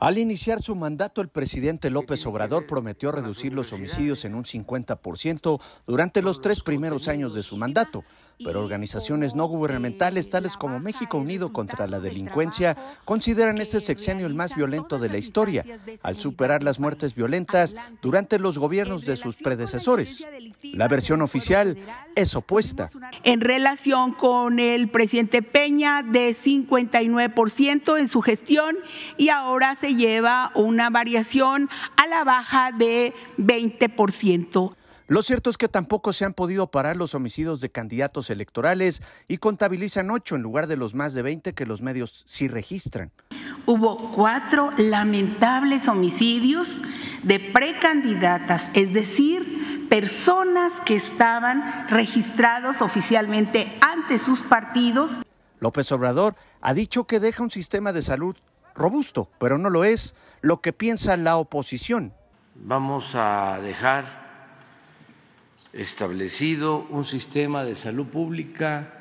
Al iniciar su mandato, el presidente López Obrador prometió reducir los homicidios en un 50% durante los tres primeros años de su mandato, pero organizaciones no gubernamentales tales como México Unido contra la Delincuencia consideran este sexenio el más violento de la historia, al superar las muertes violentas durante los gobiernos de sus predecesores. La versión oficial es opuesta. En relación con el presidente Peña de 59% en su gestión, y ahora se lleva una variación a la baja de 20%. Lo cierto es que tampoco se han podido parar los homicidios de candidatos electorales y contabilizan ocho en lugar de los más de 20 que los medios sí registran. Hubo cuatro lamentables homicidios de precandidatas, es decir, personas que estaban registrados oficialmente ante sus partidos. López Obrador ha dicho que deja un sistema de salud robusto, pero no lo es lo que piensa la oposición. Vamos a dejar establecido un sistema de salud pública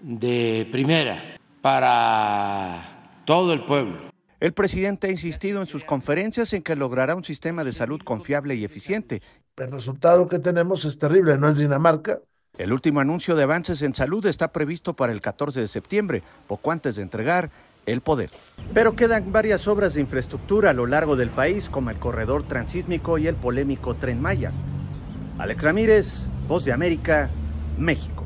de primera para todo el pueblo. El presidente ha insistido en sus conferencias en que logrará un sistema de salud confiable y eficiente. El resultado que tenemos es terrible, no es Dinamarca. El último anuncio de avances en salud está previsto para el 14 de septiembre, poco antes de entregar el poder. Pero quedan varias obras de infraestructura a lo largo del país, como el corredor transísmico y el polémico tren Maya. Alex Ramírez, Voz de América, México.